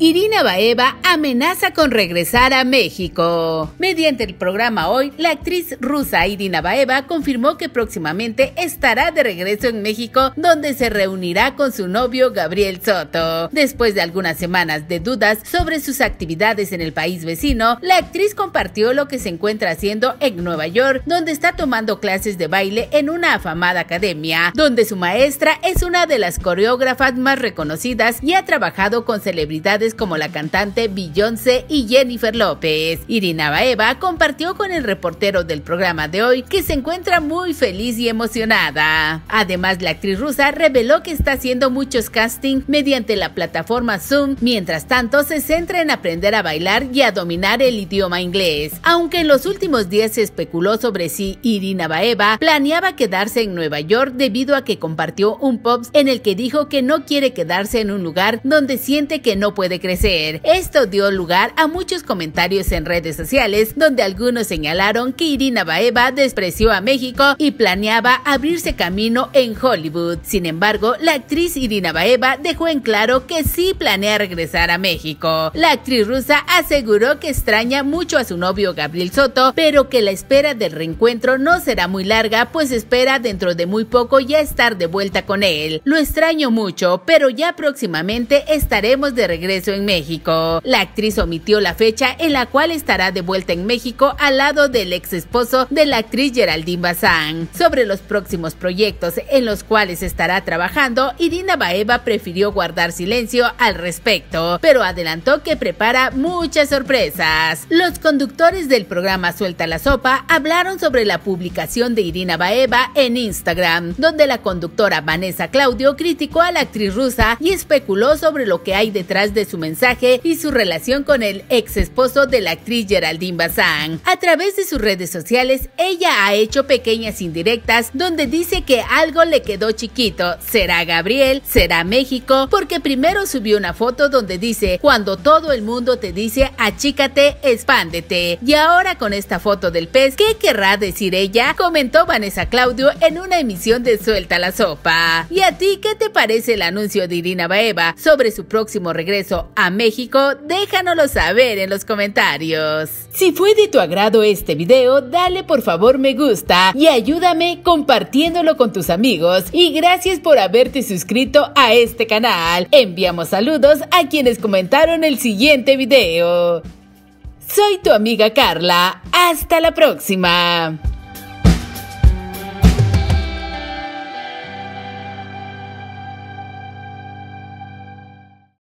Irina Baeva amenaza con regresar a México. Mediante el programa Hoy, la actriz rusa Irina Baeva confirmó que próximamente estará de regreso en México, donde se reunirá con su novio Gabriel Soto. Después de algunas semanas de dudas sobre sus actividades en el país vecino, la actriz compartió lo que se encuentra haciendo en Nueva York, donde está tomando clases de baile en una afamada academia, donde su maestra es una de las coreógrafas más reconocidas y ha trabajado con celebridades como la cantante Beyoncé y Jennifer López. Irina Baeva compartió con el reportero del programa de hoy que se encuentra muy feliz y emocionada. Además, la actriz rusa reveló que está haciendo muchos castings mediante la plataforma Zoom, mientras tanto se centra en aprender a bailar y a dominar el idioma inglés. Aunque en los últimos días se especuló sobre si Irina Baeva planeaba quedarse en Nueva York debido a que compartió un post en el que dijo que no quiere quedarse en un lugar donde siente que no puede crecer. Esto dio lugar a muchos comentarios en redes sociales, donde algunos señalaron que Irina Baeva despreció a México y planeaba abrirse camino en Hollywood. Sin embargo, la actriz Irina Baeva dejó en claro que sí planea regresar a México. La actriz rusa aseguró que extraña mucho a su novio Gabriel Soto, pero que la espera del reencuentro no será muy larga, pues espera dentro de muy poco ya estar de vuelta con él. Lo extraño mucho, pero ya próximamente estaremos de regreso en México. La actriz omitió la fecha en la cual estará de vuelta en México al lado del ex esposo de la actriz Geraldine Bazán. Sobre los próximos proyectos en los cuales estará trabajando, Irina Baeva prefirió guardar silencio al respecto, pero adelantó que prepara muchas sorpresas. Los conductores del programa Suelta la Sopa hablaron sobre la publicación de Irina Baeva en Instagram, donde la conductora Vanessa Claudio criticó a la actriz rusa y especuló sobre lo que hay detrás de su mensaje y su relación con el ex esposo de la actriz Geraldine Bazán. A través de sus redes sociales, ella ha hecho pequeñas indirectas donde dice que algo le quedó chiquito. Será Gabriel, será México, porque primero subió una foto donde dice, cuando todo el mundo te dice, achícate, espándete. Y ahora con esta foto del pez, ¿qué querrá decir ella? Comentó Vanessa Claudio en una emisión de Suelta la Sopa. ¿Y a ti qué te parece el anuncio de Irina Baeva sobre su próximo regreso a México? Déjanoslo saber en los comentarios. Si fue de tu agrado este video, dale por favor me gusta y ayúdame compartiéndolo con tus amigos. Y gracias por haberte suscrito a este canal. Enviamos saludos a quienes comentaron el siguiente video. Soy tu amiga Carla. Hasta la próxima.